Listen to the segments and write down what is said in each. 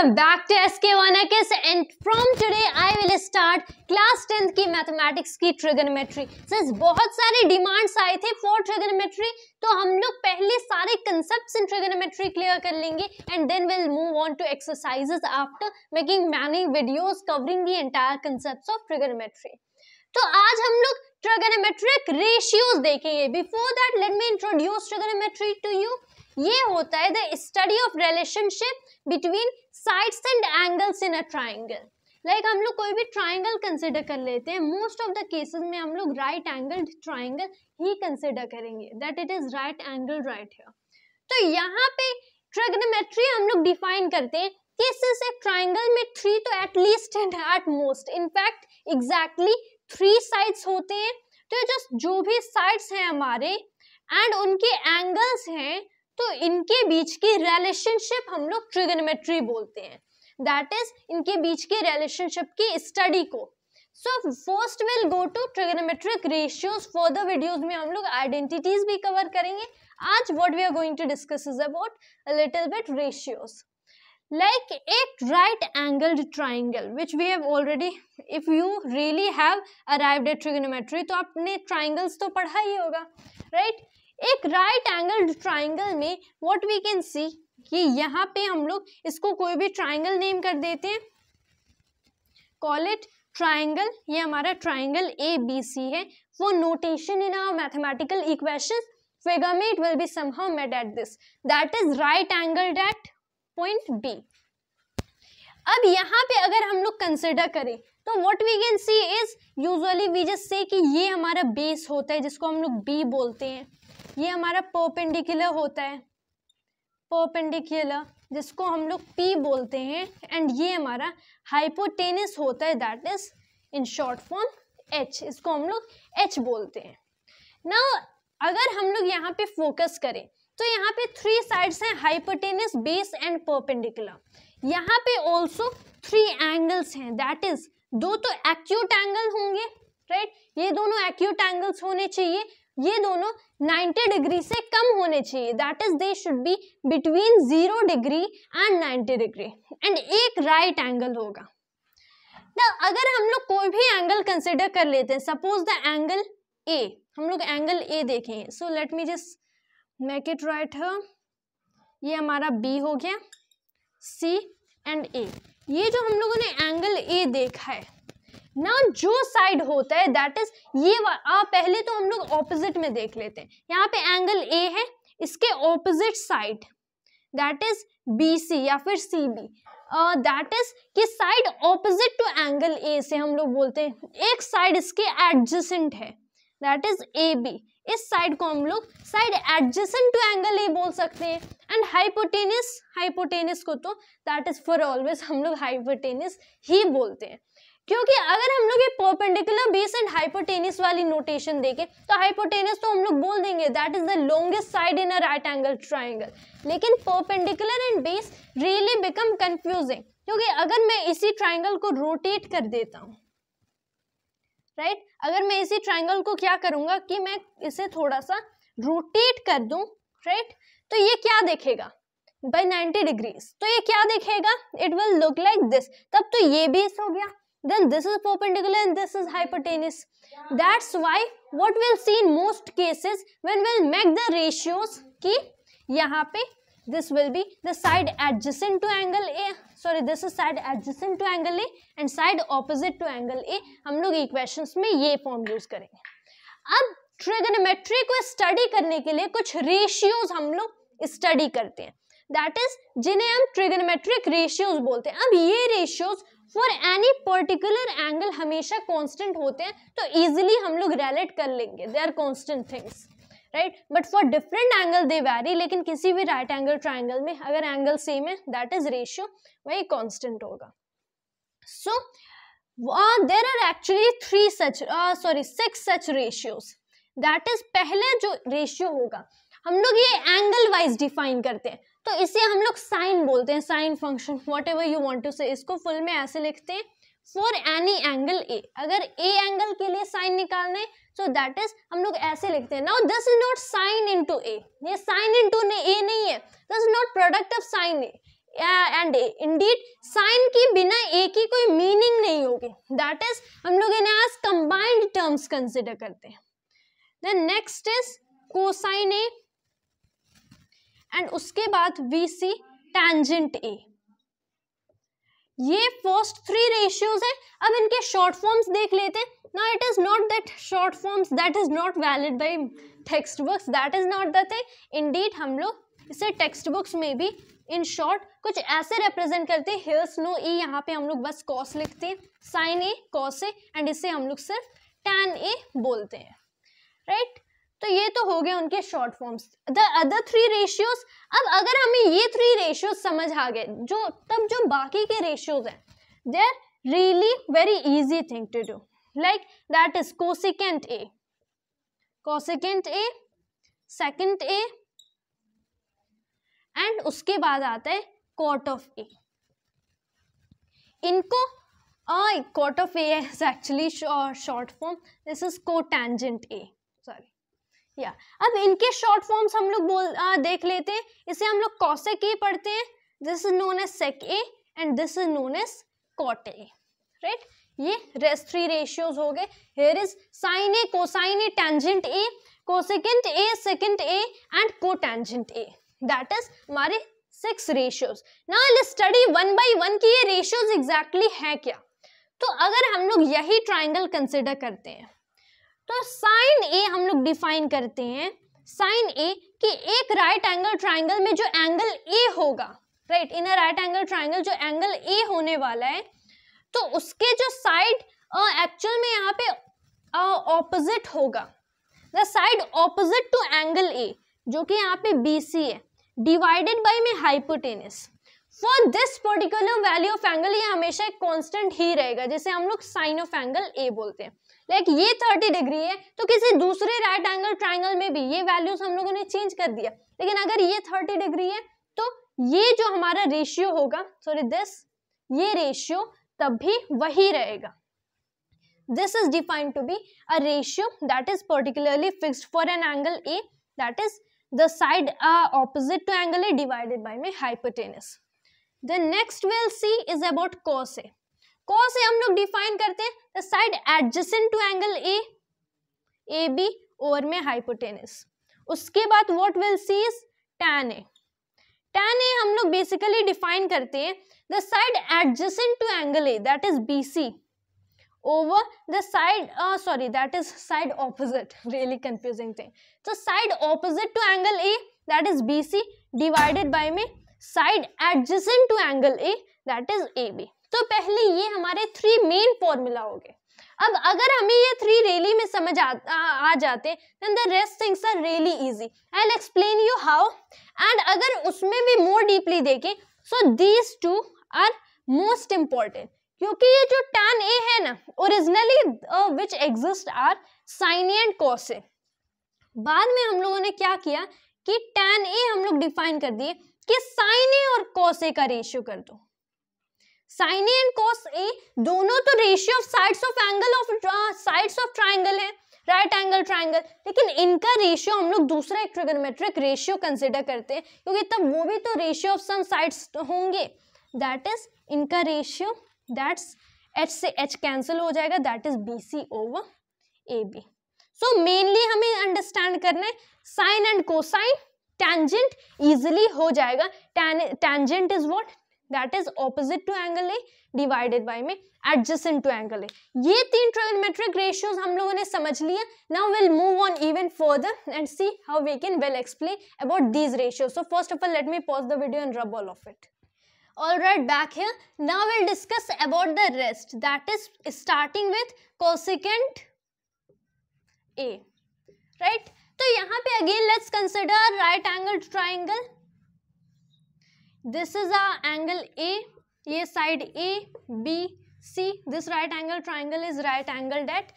Welcome back to S K one X and from today I will start class tenth की mathematics की trigonometry since बहुत सारे demands आए थे for ट्रिगनोमेट्री तो हम लोग पहले सारे कंसेप्ट्स इन ट्रिगनोमेट्री क्लियर कर लेंगे and then will move on to exercises after making many videos covering the entire concepts of trigonometry तो आज हम लोग ट्रिगनोमेट्रिक रेशियोज देखेंगे before that let me introduce trigonometry to you ये होता है the study of relationship between sides and angles in a triangle like हम लोग कोई भी ट्राइंगल कंसिडर कर लेते हैं मोस्ट ऑफ द केसेस में हम लोग राइट एंगल ट्राइंगल ही कंसिडर करेंगे that it is right angle right here तो यहाँ पे ट्रिग्नोमेट्री हम लोग डिफाइन करते हैं कि इस एक ट्राइंगल में थ्री तो at least and at most in fact exactly three sides होते हैं तो जो जो भी साइड्स हैं हमारे एंड उनके एंगल्स हैं तो इनके बीच की रिलेशनशिप हम लोग ट्रिगनोमेट्री बोलते हैं दैट इज इनके बीच के रिलेशनशिप की स्टडी को so first will go to trigonometric ratios for the videos में हम लोग आइडेंटिटीज भी कवर करेंगे आज what we are going to discuss is about little bit ratios like एक right angled triangle which we have already if you really have arrive at trigonometry तो आपने triangles तो पढ़ा ही होगा राइट right एक राइट एंगल ट्राइंगल में what we can see कि यहाँ पे हम लोग इसको कोई भी ट्राइंगल नेम कर देते हैं कॉल इट ट्राइंगल ये हमारा ट्राइंगल ए बी सी है in our mathematical equation figure में it will be somehow made at this that is right angle that point B अब यहाँ पे अगर हम लोग कंसिडर करें तो what we can see is usually we just say कि ये हमारा बेस होता है जिसको हम लोग बी बोलते हैं ये हमारा पोपेंडिकुलर होता है पोपेंडिकुलर जिसको हम लोग पी बोलते हैं एंड ये हमारा हाइपोटेनिस होता है that is in short form H इसको हम लोग एच बोलते हैं ना अगर हम लोग यहाँ पे फोकस करें तो यहाँ पे थ्री साइड्स हैं हाइपोटेनिस बेस एंड पोपेंडिकुलर यहाँ पे ऑल्सो थ्री एंगल्स हैं दैट इज दो तो एक्यूट एंगल होंगे राइट right? ये दोनों एक्यूट एंगल्स होने चाहिए ये दोनों 90 डिग्री से कम होने चाहिए that is they should be between zero degree and 90 degree and एक राइट right एंगल होगा ना अगर हम लोग कोई भी एंगल कंसिडर कर लेते हैं सपोज द एंगल ए हम लोग एंगल ए देखेंगे so let me just make it right है ये हमारा बी हो गया सी एंड ए ये जो हम लोगों ने एंगल ए देखा है ना जो साइड होता है दैट इज ये आ, पहले तो हम लोग ऑपोजिट में देख लेते हैं यहाँ पे एंगल ए है इसके opposite side that is B C या फिर सी बी दैट इज कि side opposite to angle A से हम लोग बोलते हैं एक साइड इसके एडजेसेंट है दैट इज ए बी इस साइड को हम लोग side adjacent to angle A बोल सकते हैं एंड हाइपोटेनिस हाइपोटेनिस को तो दैट इज फॉर ऑलवेज हम लोग हाइपोटेनिस ही बोलते हैं क्योंकि अगर हम लोग ये परपेंडिकुलर बेस एंड हाइपोटेनिस वाली नोटेशन देखें तो हाइपोटेनिस तो हम लोग बोल देंगे that is the longest side in a right angle triangle लेकिन perpendicular and base really become confusing क्योंकि अगर मैं इसी ट्राइंगल को रोटेट कर देता हूँ राइट right? अगर मैं इसी ट्राइंगल को क्या करूंगा कि मैं इसे थोड़ा सा रोटेट कर दू राइट right? तो ये क्या देखेगा बाई 90 डिग्रीज तो ये क्या देखेगा it will look like this तब तो ये बेस हो गया then this is perpendicular and this is hypotenuse that's why what we'll see in most cases when we'll make the ratios ki yahan pe this will be the side adjacent to angle a sorry this is side adjacent to angle a and side opposite to angle a hum log equations mein ye form use karenge ab trigonometry ko study karne ke liye kuch ratios hum log study karte hain that is जिन्हें हम trigonometric ratios बोलते हैं अब ये ratios for any particular angle हमेशा constant होते हैं तो इजीली हम लोग रेलेट कर लेंगे they are constant things right but for different angle they vary लेकिन किसी भी राइट एंगल ट्राइंगल में अगर एंगल सेम है दैट इज रेशियो वही कॉन्स्टेंट होगा so there are actually three such sorry six such ratios that is पहले जो रेशियो होगा हम लोग ये एंगल वाइज डिफाइन करते हैं तो इसे हम लोग साइन बोलते हैं sine function whatever you want to say इसको फुल में ऐसे लिखते हैं फॉर एनी एंगल ए अगर ए एंगल के लिए साइन निकालना है सो दैट इज हम लोग ऐसे लिखते हैं now this is not sine into A ये साइन इन इनटू ए नहीं है this is not product of sine A and A indeed sine के बिना ए की कोई मीनिंग नहीं होगी दैट इज हम लोग इन्हें आज कंबाइंड टर्म्स कंसिडर करते हैं then next is cosine A and उसके बाद वी सी टेंजेंट ए ये फर्स्ट थ्री रेशियोज हैं अब इनके शॉर्ट फॉर्म्स देख लेते हैं ना it is not that short forms that is not valid by text books that is not the thing indeed हम लोग इसे टेक्स्ट बुक्स में भी इन शॉर्ट कुछ ऐसे रिप्रेजेंट करते हैं हेयर्स नो ई यहाँ पे हम लोग बस कॉस लिखते हैं sine A cos A and इसे हम लोग सिर्फ टैन ए बोलते हैं राइट right? तो ये तो हो गए उनके short forms the other three ratios अब अगर हमें ये थ्री रेशियोज समझ आ गए जो तब जो बाकी के रेशियोज हैं they are really very easy thing to do like that is cosecant A cosecant A secant A and उसके बाद आता है कॉट ऑफ ए इनको cot of A is actually short form this is cotangent A sorry या अब इनके short forms हम लोग बोल आ, देख लेते हैं इसे हम लोग कॉसेक ए पढ़ते हैं this is known as sec A and this is known as cot A right ये रेस्ट थ्री रेशियोज हो गए here is sine A cosine A tangent A cosecant A secant A and cotangent A that is हमारे six ratios ना study one by one की ये ratios exactly exactly है क्या तो अगर हम लोग यही ट्राइंगल कंसिडर करते हैं तो साइन ए हम लोग डिफाइन करते हैं साइन ए कि एक राइट एंगल ट्राइंगल में जो एंगल ए होगा right in right angle triangle जो एंगल ए होने वाला है तो उसके जो साइड एक्चुअल में यहाँ पे ऑपोजिट होगा the side opposite to angle A जो कि यहाँ पे बी सी है डिवाइडेड बाई मे hypotenuse for this particular value of angle ये हमेशा एक कॉन्स्टेंट ही रहेगा जैसे हम लोग साइन ऑफ एंगल ए बोलते हैं लाइक ये 30 डिग्री है तो किसी दूसरे राइट एंगल ट्राइंगल में भी ये वैल्यूज हम लोगों ने चेंज कर दिया लेकिन अगर ये थर्टी डिग्री है तो ये जो हमारा रेशियो होगा सॉरी दिस ये रेशियो तब भी वही रहेगा this is defined to be a ratio that is particularly fixed for an angle A that is the side opposite to angle A divided by मे hypotenuse the next will see is about cos A को से हम लोग define करते हैं the side adjacent to angle A A B और में hypotenuse उसके बाद what will see is tan A tan A हम लोग बेसिकली डिफाइन करते हैं the side adjacent to angle A that is B C over the side uh, sorry that is side opposite really confusing thing so side opposite to angle a that is bc divided by me side adjacent to angle a that is ab तो पहले ये हमारे three main formula हो गए अब अगर हमें ये थ्री रेली में समझ आ, आ, आ जाते then the rest things are really easy I'll explain you how and अगर उसमें भी मोर डीपली देखें so these two are most important क्योंकि ये जो टैन ए है ना originally which exist are sine साइनियंट कॉसेज बाद में हम लोगों ने क्या किया कि टैन ए हम लोग डिफाइन कर दिए कि साइन ए और कॉस ए का रेशियो कर दो sine A and cos A दोनों तो ratio of sides of angle of sides of triangle है राइट एंगल ट्राइंगल लेकिन इनका रेशियो हम लोग दूसरा एक ट्रिगोनोमेट्रिक रेशियो कंसिडर करते हैं क्योंकि तब वो भी तो रेशियो ऑफ सम साइड्स होंगे दैट इज इनका रेशियो दैट्स एच से एच कैंसिल हो जाएगा that is B C over A B so mainly हमें अंडरस्टैंड करना है sine and cosine tangent easily हो जाएगा tangent is what that is opposite to angle A divided by में adjusting to angle A ये तीन ट्रिग्नोमेट्रिक रेशियोज हम लोगों ने समझ लिया now will move on even further and see how we can well explain about these ratios so first of all let me pause the video and rub all of it all right back here now we'll discuss about the rest that is starting with cosecant a right So तो here, again, let's consider right right triangle. This is a angle A ये side A B C this right angle triangle is right angle that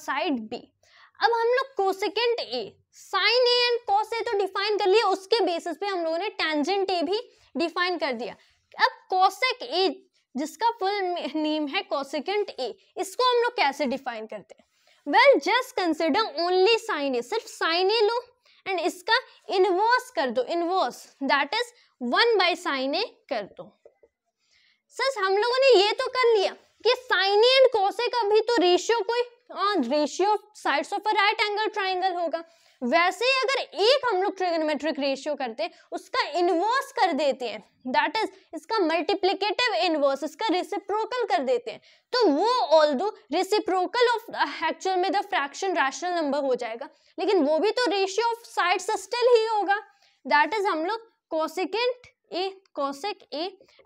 side B अब हम लोग cosecant A sine A and cos A तो define कर लिए उसके basis पे हम लोगों ने टेंजेंट ए भी डिफाइन कर दिया अब कोसेक ए जिसका फुल नेम है कोसेकेंट ए इसको हम लोग कैसे डिफाइन करते हैं well just consider only sine A सिर्फ साइन ए लो एंड इसका इनवर्स कर दो inverse that is one by sine A कर दो सर हम लोगों ने ये तो कर लिया कि साइन ए एंड कोसे का भी तो रेशियो कोई ratio sides of a right angle triangle होगा वैसे ही अगर एक हम लोग ट्रिगनोमेट्रिक रेशियो करते हैं उसका इन्वर्स कर देते हैं दैट इज इसका मल्टीप्लीकेटिव इनवर्स इसका रिसिप्रोकल कर देते हैं तो वो ऑल दो रिसिप्रोकल ऑफ एक्चुअल में द फ्रैक्शन रैशनल नंबर हो जाएगा लेकिन वो भी तो रेशियो ऑफ साइड स्टिल ही होगा दैट इज हम लोग cosecant A cosec A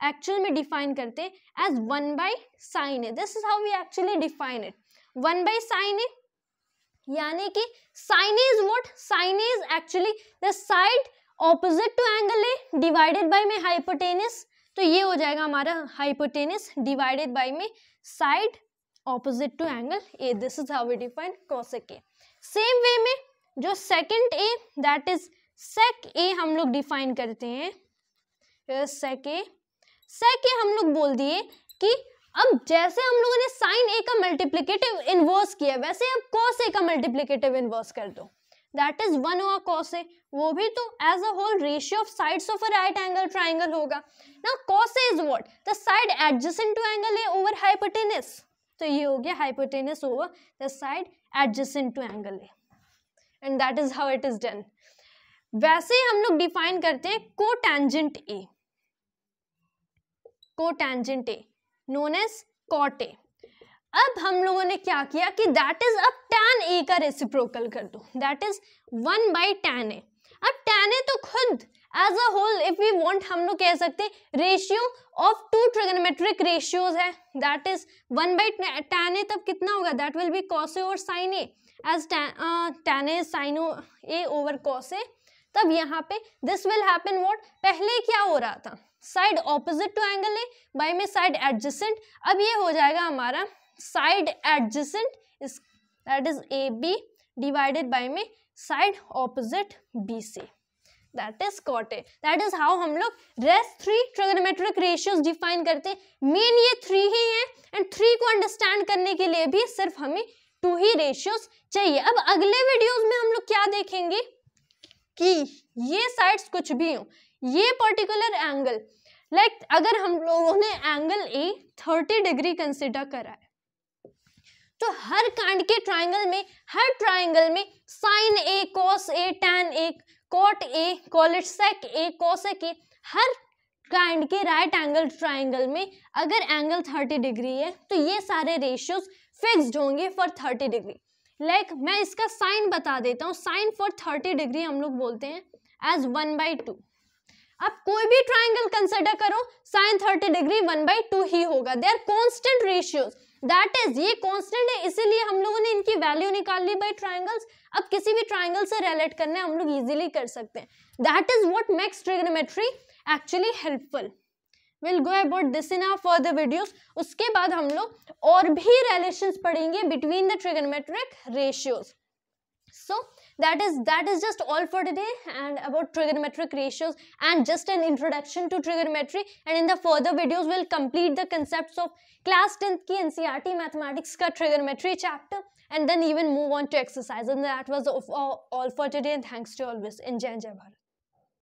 actual में डिफाइन करते हैं as one by sine A this is how we actually define it one by sine A यानी कि sign is what sine is actually the side opposite to angle A divided by में hypotenuse तो ये हो जाएगा हमारा hypotenuse divided by में side opposite to angle A this is how we define cosec A same way में जो secant A that is sec A हम लोग डिफाइन करते हैं सेक ए सेक ए हम लोग बोल दिए कि अब जैसे हम लोगों ने साइन ए का मल्टीप्लीकेटिव इन्वर्स किया वैसे अब कॉस ए का मल्टीप्लीकेटिव इन्वर्स कर दो that is one over cos A वो भी तो as a whole ratio of sides of a right angle triangle होगा ना cos A is what the side adjacent to angle A over hypotenuse तो ये हो गया hypotenuse over the side adjacent to angle A and that is how it is done वैसे ही हम लोग डिफाइन करते हैं cotangent A cotangent A known as कॉटे अब हम लोगों ने क्या किया कि दैट इज अब टैन ए का रेसिप्रोकल कर दो that is one by tan A अब टैन ए तो खुद as a whole if we want हम लोग कह सकते हैं ratio of two trigonometric ratios है that is one by tan A तब कितना होगा that will be cos A और sine A as tan A sine A over cos ए तब यहाँ पे दिस विल हैपन वॉट पहले क्या हो रहा था side opposite to angle A by में साइड एडजस्टेंट अब ये हो जाएगा हमारा side adjacent is that is A B divided by में side opposite B C that is cot A that is how हम लोग rest three trigonometric ratios define करते हैं मेन ये थ्री ही हैं एंड थ्री को अंडरस्टैंड करने के लिए भी सिर्फ हमें टू ही रेशियोज चाहिए अब अगले वीडियोज में हम लोग क्या देखेंगे कि ये साइड्स कुछ भी हों ये पर्टिकुलर एंगल लाइक like, अगर हम लोगों ने angle A thirty degree consider करा है तो हर कांड के ट्राइंगल में हर ट्राइंगल में sine A cos A tan A cot A कॉलेट सेक ए कॉसेक ए हर कांड के राइट एंगल ट्राइंगल में अगर एंगल 30 डिग्री है तो ये सारे रेशियोज फिक्सड होंगे फॉर 30 डिग्री लाइक like, मैं इसका साइन बता देता हूँ साइन फॉर 30 डिग्री हम लोग बोलते हैं एज वन बाई टू आप कोई भी ट्राइंगल कंसिडर करो sine thirty degree one by two ही होगा they are constant ratios that is ये कॉन्स्टेंट है इसीलिए हम लोगों ने इनकी वैल्यू निकाल ली बाई ट्राइंगल्स अब किसी भी ट्राइंगल से रिलेट करने हम लोग इजिली कर सकते हैं that is what makes trigonometry actually helpful will go about this in our for the videos उसके बाद हम लोग और भी रिलेशन पढ़ेंगे between the trigonometric ratios so so, that is that is just all for today and about trigonometric ratios and just an introduction to trigonometry and in the further videos we'll complete the concepts of class 10th ki ncrt mathematics ka trigonometry chapter and then even move on to exercise and that was all for today and thanks to always in jai jai bharat